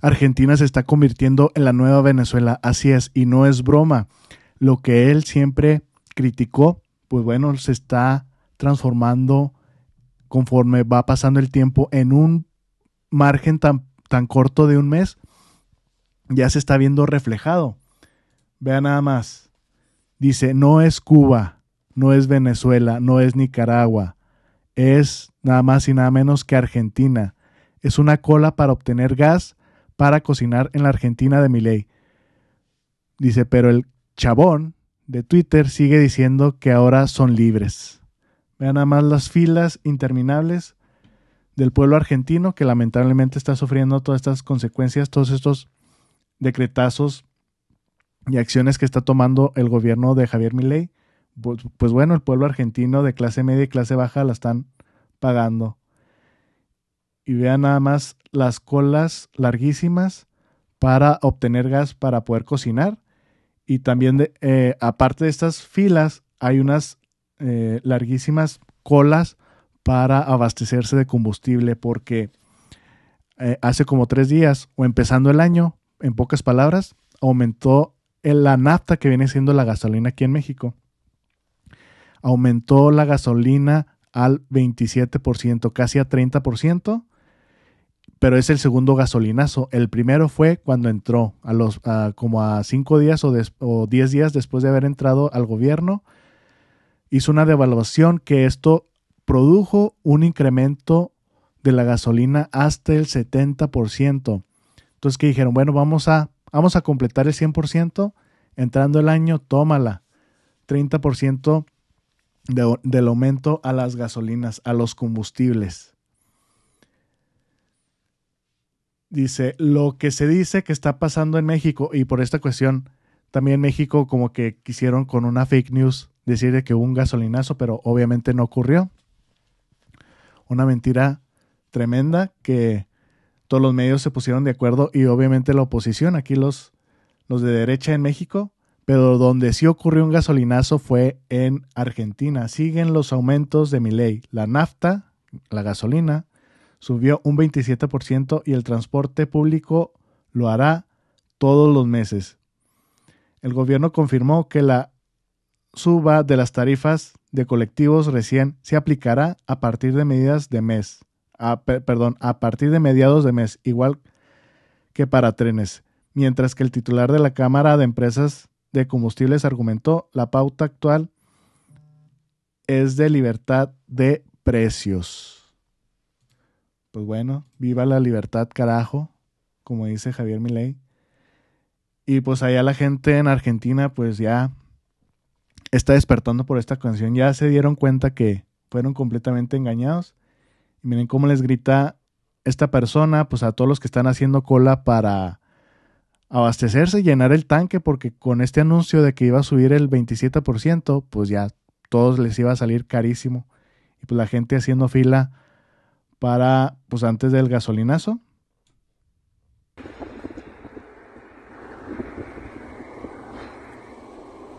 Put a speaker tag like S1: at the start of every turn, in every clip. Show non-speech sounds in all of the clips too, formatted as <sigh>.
S1: Argentina se está convirtiendo en la nueva Venezuela, así es, y no es broma. Lo que él siempre criticó, pues bueno, se está transformando conforme va pasando el tiempo en un margen tan, tan corto de un mes, ya se está viendo reflejado. Vea nada más. Dice, no es Cuba, no es Venezuela, no es Nicaragua, es nada más y nada menos que Argentina. Es una cola para obtener gas para cocinar en la Argentina de Milei. Dice, pero el chabón de Twitter sigue diciendo que ahora son libres. Vean nada más las filas interminables del pueblo argentino que lamentablemente está sufriendo todas estas consecuencias, todos estos decretazos y acciones que está tomando el gobierno de Javier Milei. pues bueno, el pueblo argentino de clase media y clase baja la están pagando y vean nada más las colas larguísimas para obtener gas para poder cocinar. Y también, eh, aparte de estas filas, hay unas eh, larguísimas colas para abastecerse de combustible porque eh, hace como tres días o empezando el año, en pocas palabras, aumentó la nafta que viene siendo la gasolina aquí en México. Aumentó la gasolina al 27%, casi a 30%, pero es el segundo gasolinazo. El primero fue cuando entró, a los, como a cinco días o, diez días después de haber entrado al gobierno, hizo una devaluación que esto produjo un incremento de la gasolina hasta el 70%. Entonces que dijeron, bueno, vamos a, vamos a completar el 100%, entrando el año, tómala, 30% del aumento a las gasolinas, a los combustibles. Dice, lo que se dice que está pasando en México y por esta cuestión, también México como que quisieron con una fake news decir que hubo un gasolinazo, pero obviamente no ocurrió. Una mentira tremenda que todos los medios se pusieron de acuerdo y obviamente la oposición, aquí los, los de derecha en México, pero donde sí ocurrió un gasolinazo fue en Argentina. Siguen los aumentos de mi ley, la nafta, la gasolina, subió un 27% y el transporte público lo hará todos los meses. El gobierno confirmó que la suba de las tarifas de colectivos recién se aplicará a partir de medidas de mes, perdón, a partir de mediados de mes, igual que para trenes, mientras que el titular de la Cámara de Empresas de Combustibles argumentó la pauta actual es de libertad de precios pues bueno, viva la libertad, carajo, como dice Javier Milei. Y pues allá la gente en Argentina, pues ya está despertando por esta canción. Ya se dieron cuenta que fueron completamente engañados. Y miren cómo les grita esta persona, pues a todos los que están haciendo cola para abastecerse, llenar el tanque, porque con este anuncio de que iba a subir el 27%, pues ya todos les iba a salir carísimo. Y pues la gente haciendo fila para, pues antes del gasolinazo.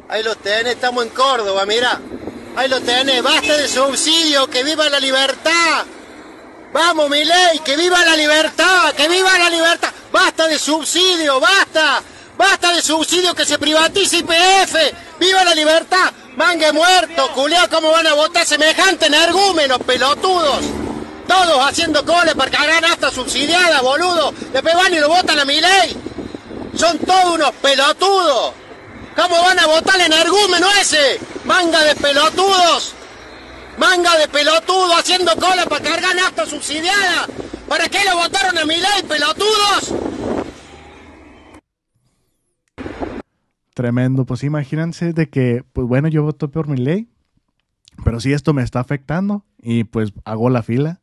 S2: Ahí lo tenés, estamos en Córdoba, mira. Ahí lo tenés, basta de subsidio, que viva la libertad. Vamos, mi ley, que viva la libertad, que viva la libertad. Basta de subsidio, basta. Basta de subsidio que se privatice PF. Viva la libertad. Mangue muerto, culiao, ¿cómo van a votar semejante argúmenos, pelotudos? Todos haciendo coles para cargar hasta subsidiada, boludo. Le van y lo votan a mi ley. Son todos unos pelotudos. ¿Cómo van a votar en argumento ese? Manga de pelotudos. Manga de pelotudos haciendo cola para cargar hasta subsidiada. ¿Para qué lo votaron a mi ley, pelotudos?
S1: Tremendo, pues imagínense de que, pues bueno, yo voto por mi ley, pero si esto me está afectando y pues hago la fila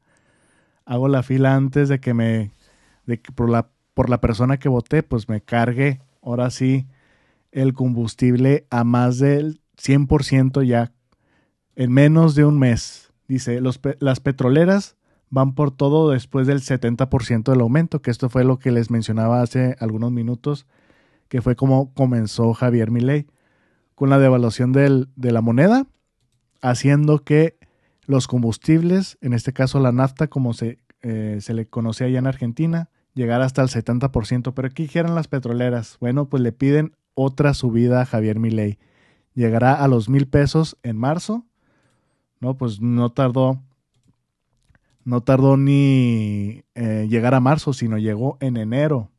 S1: hago la fila antes de que me, por la, por la persona que voté, pues me cargue ahora sí el combustible a más del 100% ya en menos de un mes. Dice, las petroleras van por todo después del 70% del aumento, que esto fue lo que les mencionaba hace algunos minutos, que fue como comenzó Javier Milei, con la devaluación del, de la moneda, haciendo que los combustibles, en este caso la nafta, como se, eh, se le conocía allá en Argentina, llegar hasta el 70%. Pero ¿qué dijeron las petroleras? Bueno, pues le piden otra subida a Javier Milei. Llegará a los mil pesos en marzo. No, pues no tardó. No tardó ni eh, llegar a marzo, sino llegó en enero.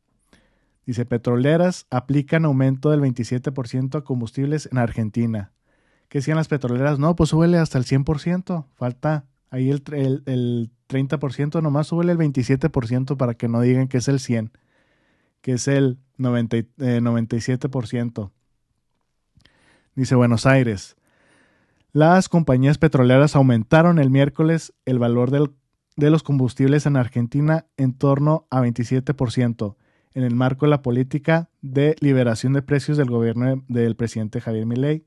S1: Dice, petroleras aplican aumento del 27% a combustibles en Argentina. ¿Qué hacían las petroleras, no, pues súbele hasta el 100%, falta ahí el, 30%, nomás sube el 27% para que no digan que es el 100%, que es el 97%. Eh, Dice Buenos Aires. Las compañías petroleras aumentaron el miércoles el valor de los combustibles en Argentina en torno a 27%, en el marco de la política de liberación de precios del gobierno del presidente Javier Milei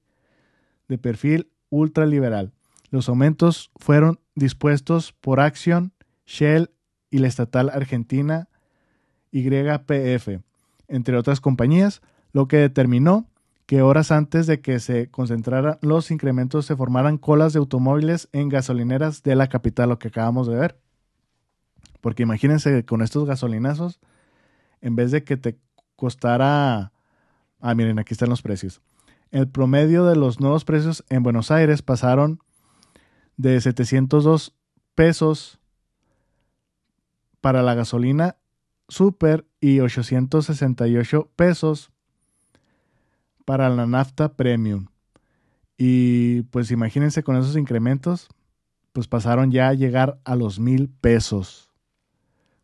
S1: de perfil ultraliberal. Los aumentos fueron dispuestos por Action, Shell y la estatal argentina YPF, entre otras compañías, lo que determinó que horas antes de que se concentraran los incrementos se formaran colas de automóviles en gasolineras de la capital, lo que acabamos de ver. Porque imagínense con estos gasolinazos, en vez de que te costara... Ah, miren, aquí están los precios el promedio de los nuevos precios en Buenos Aires pasaron de 702 pesos para la gasolina super y 868 pesos para la nafta premium. Y pues imagínense con esos incrementos, pues pasaron ya a llegar a los mil pesos.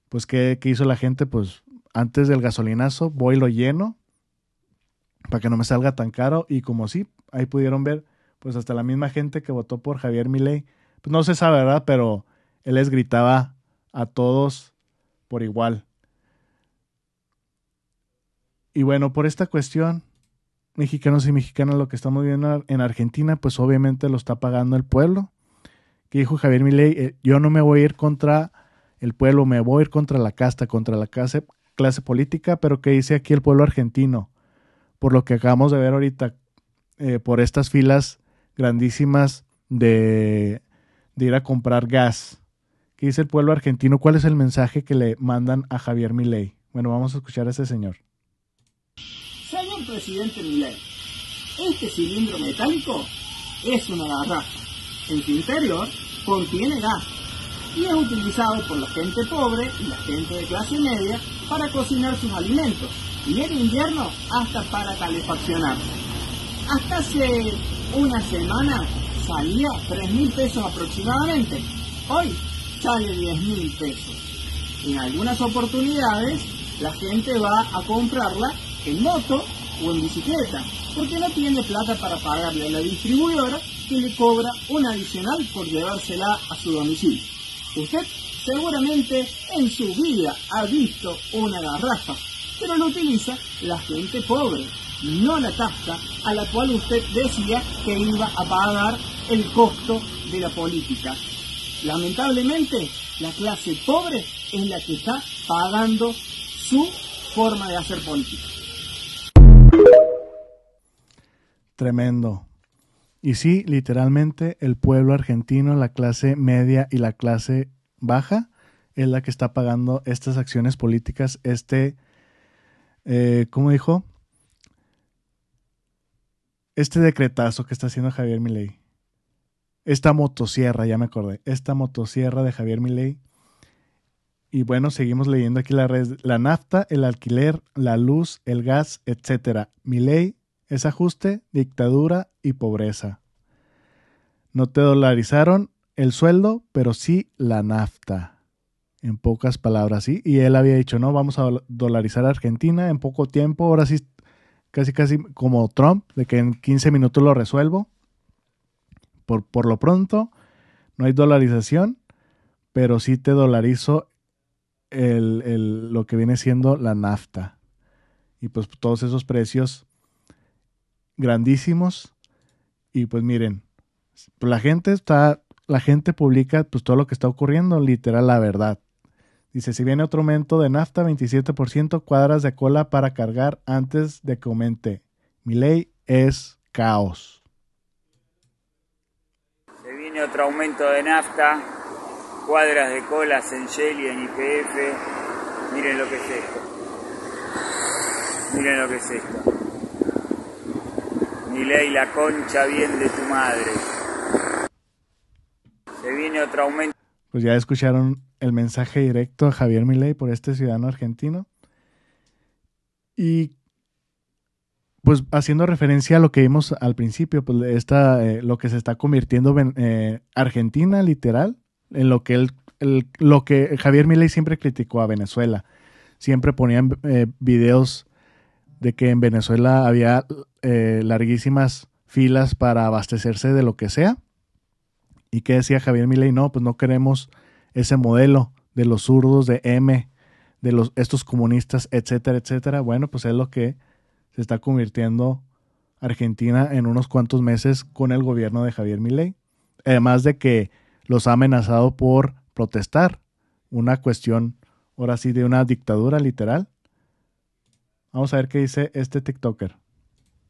S1: Pues ¿qué, hizo la gente? Pues antes del gasolinazo voy lo lleno para que no me salga tan caro. Y como sí, ahí pudieron ver, pues hasta la misma gente que votó por Javier Milei, pues no se sabe, ¿verdad? Pero él les gritaba a todos por igual. Y bueno, por esta cuestión, mexicanos y mexicanas, lo que estamos viendo en Argentina, pues obviamente lo está pagando el pueblo. Que dijo Javier Milei, eh, yo no me voy a ir contra el pueblo, me voy a ir contra la casta, contra la clase, clase política, pero ¿qué dice aquí el pueblo argentino, por lo que acabamos de ver ahorita, eh, por estas filas grandísimas de, de ir a comprar gas. ¿Qué dice el pueblo argentino? ¿Cuál es el mensaje que le mandan a Javier Milei? Bueno, vamos a escuchar a ese señor.
S2: Señor presidente Milei, este cilindro metálico es una garrafa. En su interior contiene gas y es utilizado por la gente pobre y la gente de clase media para cocinar sus alimentos y en invierno hasta para calefaccionar. Hasta hace una semana salía 3 mil pesos aproximadamente, hoy sale 10 mil pesos. En algunas oportunidades la gente va a comprarla en moto o en bicicleta, porque no tiene plata para pagarle a la distribuidora que le cobra un adicional por llevársela a su domicilio. Usted seguramente en su vida ha visto una garrafa pero lo utiliza la gente pobre, no la tasa a la cual usted decía que iba a pagar el costo de la política. Lamentablemente, la clase pobre es la que está pagando su forma de hacer política.
S1: Tremendo. Y sí, literalmente el pueblo argentino, la clase media y la clase baja es la que está pagando estas acciones políticas, este eh, ¿cómo dijo? Este decretazo que está haciendo Javier Milei. Esta motosierra, ya me acordé. Esta motosierra de Javier Milei. Y bueno, seguimos leyendo aquí la red, la nafta, el alquiler, la luz, el gas, etcétera. Milei es ajuste, dictadura y pobreza. No te dolarizaron el sueldo, pero sí la nafta en pocas palabras. ¿sí? Y él había dicho, no, vamos a dolarizar a Argentina en poco tiempo, ahora sí, casi casi como Trump, de que en 15 minutos lo resuelvo. Por, por lo pronto, no hay dolarización, pero sí te dolarizo lo que viene siendo la nafta. Y pues todos esos precios grandísimos. Y pues miren, la gente está, la gente publica pues todo lo que está ocurriendo, literal la verdad. Dice, si viene otro aumento de nafta, 27% cuadras de cola para cargar antes de que aumente. Mi ley es caos.
S3: Se viene otro aumento de nafta, cuadras de cola en Shell y en IPF. Miren lo que es esto. Miren lo que es esto. Mi ley, la concha bien de tu madre. Se viene otro aumento.
S1: Pues ya escucharon el mensaje directo a Javier Milei por este ciudadano argentino. Y pues haciendo referencia a lo que vimos al principio, pues eh, lo que se está convirtiendo en, eh, Argentina, literal, en lo que él, lo que Javier Milei siempre criticó a Venezuela. Siempre ponían eh, videos de que en Venezuela había larguísimas filas para abastecerse de lo que sea. ¿Y qué decía Javier Milei? No, pues no queremos ese modelo de los zurdos, de M, de los, estos comunistas, etcétera, etcétera. Bueno, pues es lo que se está convirtiendo Argentina en unos cuantos meses con el gobierno de Javier Milei. Además de que los ha amenazado por protestar. Una cuestión, ahora sí, de una dictadura literal. Vamos a ver qué dice este TikToker.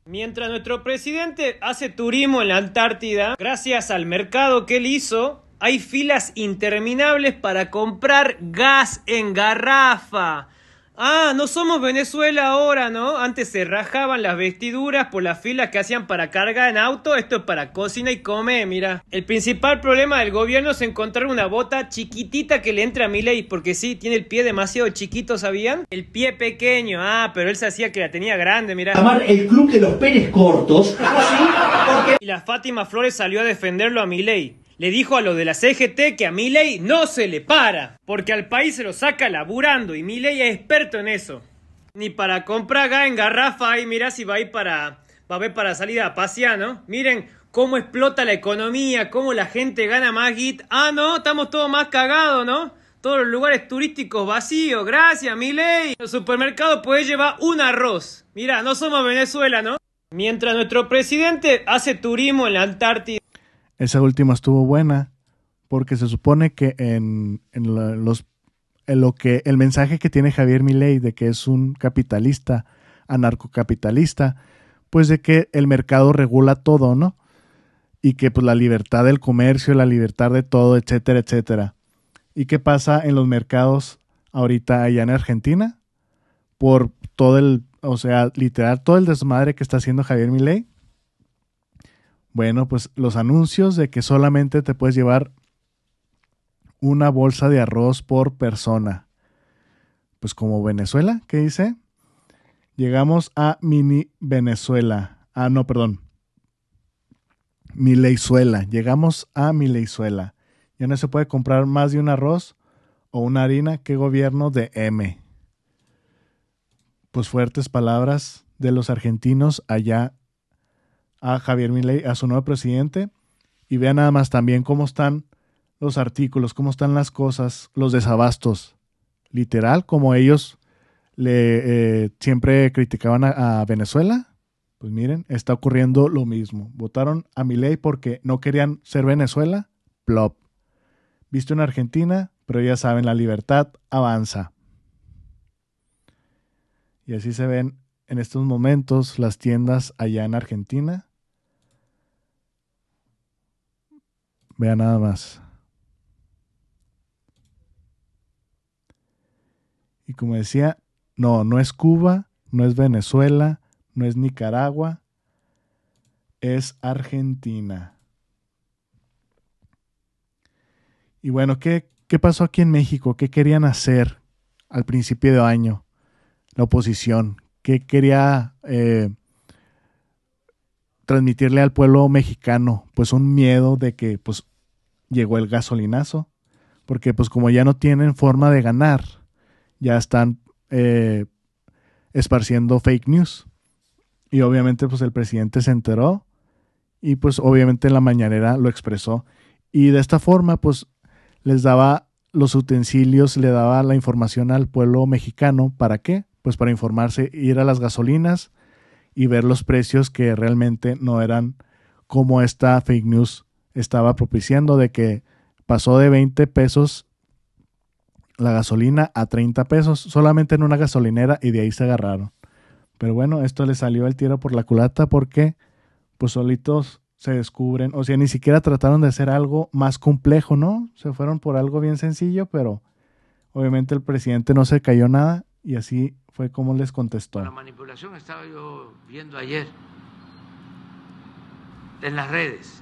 S4: Mientras nuestro presidente hace turismo en la Antártida, gracias al mercado que él hizo, hay filas interminables para comprar gas en garrafa. Ah, no somos Venezuela ahora, ¿no? Antes se rajaban las vestiduras por las filas que hacían para cargar en auto. Esto es para cocina y come, mira. El principal problema del gobierno es encontrar una bota chiquitita que le entre a Miley, porque sí, tiene el pie demasiado chiquito, ¿sabían? El pie pequeño, ah, pero él se hacía que la tenía grande, mira. el
S2: club de los penes cortos. <laughs>
S4: Y la Fátima Flores salió a defenderlo a Milei le dijo a los de la CGT que a Milei no se le para, porque al país se lo saca laburando y Milei es experto en eso. Ni para comprar acá en garrafa, Y mirá si va a ir para, va a ver para salida a pasear, ¿no? Miren cómo explota la economía, cómo la gente gana más git. Ah, no, estamos todos más cagados, ¿no? Todos los lugares turísticos vacíos, gracias, Milei. En el supermercado puede llevar un arroz. Mira, no somos Venezuela, ¿no? Mientras nuestro presidente hace turismo en la Antártida
S1: esa última estuvo buena porque se supone que en, los, lo que, el mensaje que tiene Javier Milei de que es un capitalista, anarcocapitalista, pues de que el mercado regula todo, ¿no? Y que pues, la libertad del comercio, la libertad de todo, etcétera, etcétera. ¿Y qué pasa en los mercados ahorita allá en Argentina? Por todo el, o sea, literal, todo el desmadre que está haciendo Javier Milei bueno, pues los anuncios de que solamente te puedes llevar una bolsa de arroz por persona. Pues como Venezuela, ¿qué dice? Llegamos a mini Venezuela. Ah, no, perdón. Mileizuela. Llegamos a Mileizuela. Ya no se puede comprar más de un arroz o una harina ¿Qué gobierno de M. Pues fuertes palabras de los argentinos allá a Javier Milei, a su nuevo presidente, y vean nada más también cómo están los artículos, cómo están las cosas, los desabastos, literal, como ellos le eh, siempre criticaban a, Venezuela. Pues miren, está ocurriendo lo mismo. Votaron a Milei porque no querían ser Venezuela, plop. Viste en Argentina, pero ya saben, la libertad avanza. Y así se ven en estos momentos las tiendas allá en Argentina Vea nada más. Y como decía, no, no es Cuba, no es Venezuela, no es Nicaragua, es Argentina. Y bueno, ¿qué, ¿qué pasó aquí en México? ¿Qué querían hacer al principio de año? La oposición. ¿Qué quería eh, transmitirle al pueblo mexicano pues un miedo de que pues llegó el gasolinazo, porque pues como ya no tienen forma de ganar, ya están eh, esparciendo fake news. Y obviamente pues el presidente se enteró y pues obviamente en la mañanera lo expresó. Y de esta forma pues les daba los utensilios, le daba la información al pueblo mexicano. ¿Para qué? Pues para informarse, ir a las gasolinas y ver los precios que realmente no eran como esta fake news estaba propiciando de que pasó de 20 pesos la gasolina a 30 pesos solamente en una gasolinera y de ahí se agarraron. Pero bueno, esto le salió el tiro por la culata porque pues solitos se descubren, o sea, ni siquiera trataron de hacer algo más complejo, ¿no? Se fueron por algo bien sencillo, pero obviamente el presidente no se cayó nada y así fue como les contestó. La
S3: manipulación estaba yo viendo ayer en las redes.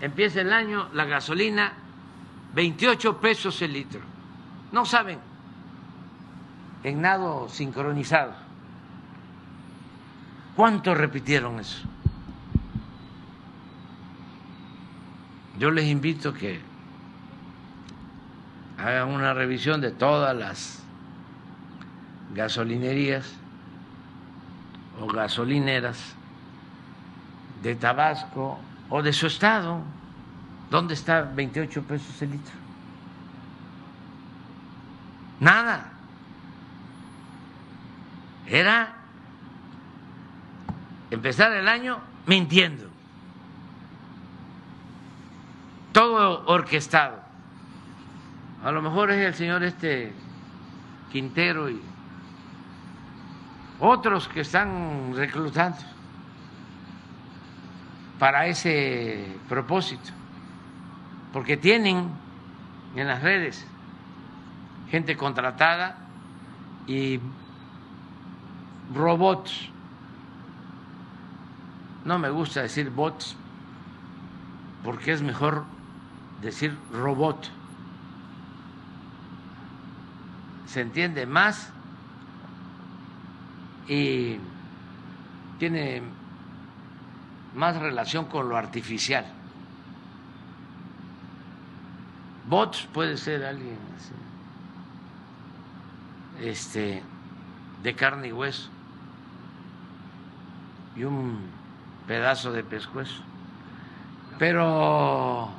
S3: Empieza el año, la gasolina, 28 pesos el litro. No saben, en nado sincronizado. ¿Cuánto repitieron eso? Yo les invito que hagan una revisión de todas las gasolinerías o gasolineras de Tabasco o de su estado, ¿dónde está 28 pesos el litro? Nada. Era empezar el año mintiendo. Todo orquestado. A lo mejor es el señor este Quintero y otros que están reclutando para ese propósito, porque tienen en las redes gente contratada y robots. No me gusta decir bots porque es mejor decir robot se entiende más y tiene más relación con lo artificial. Bots puede ser alguien así, este, de carne y hueso y un pedazo de pescuezo. Pero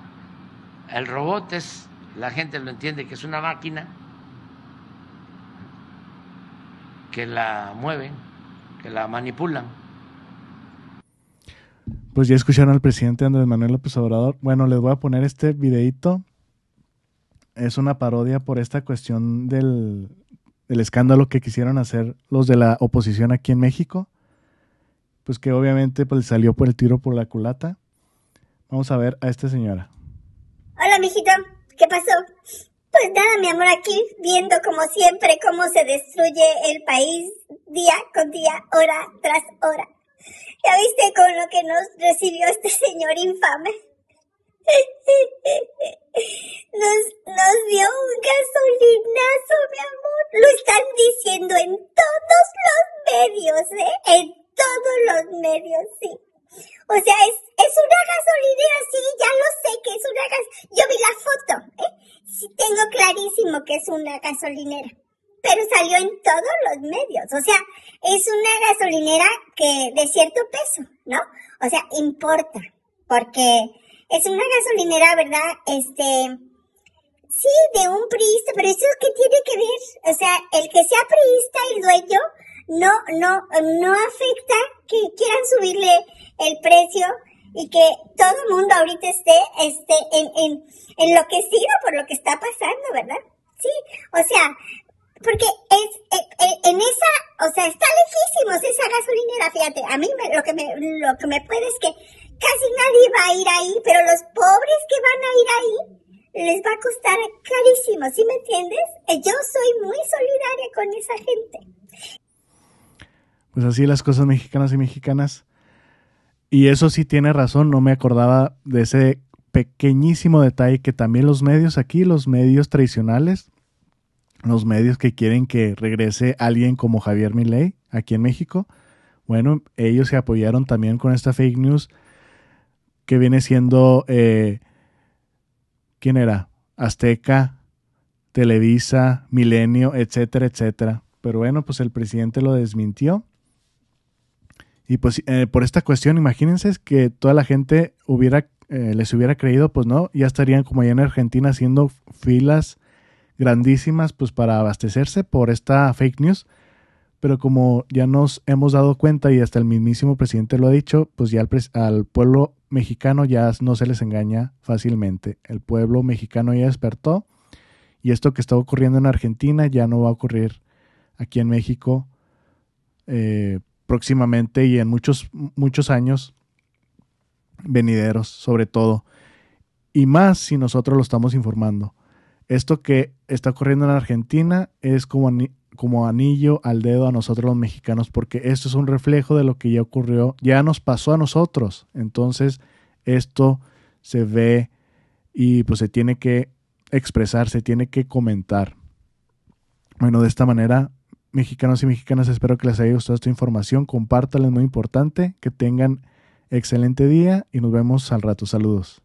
S3: el robot es, la gente lo entiende que es una máquina que la mueven, que la manipulan.
S1: Pues ya escucharon al presidente Andrés Manuel López Obrador. Bueno, les voy a poner este videito. Es una parodia por esta cuestión del, escándalo que quisieron hacer los de la oposición aquí en México. Pues que obviamente pues, salió por el tiro por la culata. Vamos a ver a esta señora.
S5: Hola, mijito. ¿Qué pasó? Pues nada, mi amor, aquí viendo como siempre cómo se destruye el país día con día, hora tras hora. ¿Ya viste con lo que nos recibió este señor infame? <laughs> Nos, dio un gasolinazo, mi amor. Lo están diciendo en todos los medios, ¿eh? En todos los medios, sí. O sea, es, es una gasolinera, sí, ya lo sé que es una gas... Yo vi la foto, ¿eh? sí tengo clarísimo que es una gasolinera, pero salió en todos los medios. O sea, es una gasolinera que de cierto peso, ¿no? O sea, importa, porque es una gasolinera, ¿verdad? Este, sí, de un priista, pero eso es que tiene que ver? O sea, el que sea priista el dueño no, no, no afecta que quieran subirle el precio y que todo el mundo ahorita esté este, en, en, enloquecido por lo que está pasando, ¿verdad? Sí, o sea, porque es, e, e, en, esa, o sea, está lejísimos esa gasolinera, fíjate, a mí lo, que me, lo que me puede es que casi nadie va a ir ahí, pero los pobres que van a ir ahí les va a costar carísimo, ¿sí me entiendes? Eh, yo soy muy solidaria con esa gente.
S1: Pues así las cosas mexicanas y mexicanas y eso sí tiene razón, no me acordaba de ese pequeñísimo detalle que también los medios aquí, los medios tradicionales, los medios que quieren que regrese alguien como Javier Milei aquí en México, bueno, ellos se apoyaron también con esta fake news que viene siendo, eh, ¿quién era? Azteca, Televisa, Milenio, etcétera, etcétera. Pero bueno, pues el presidente lo desmintió y pues eh, por esta cuestión, imagínense que toda la gente hubiera, eh, les hubiera creído, pues no, ya estarían como allá en Argentina haciendo filas grandísimas pues para abastecerse por esta fake news. Pero como ya nos hemos dado cuenta y hasta el mismísimo presidente lo ha dicho, pues ya al, pueblo mexicano ya no se les engaña fácilmente. El pueblo mexicano ya despertó y esto que está ocurriendo en Argentina ya no va a ocurrir aquí en México. Eh, próximamente y en muchos, muchos años venideros, sobre todo. Y más si nosotros lo estamos informando. Esto que está ocurriendo en Argentina es como, como anillo al dedo a nosotros los mexicanos, porque esto es un reflejo de lo que ya ocurrió, ya nos pasó a nosotros. Entonces, esto se ve y pues se tiene que expresar, se tiene que comentar. Bueno, de esta manera mexicanos y mexicanas, espero que les haya gustado esta información. Compártanla, es muy importante. Que tengan excelente día y nos vemos al rato. Saludos.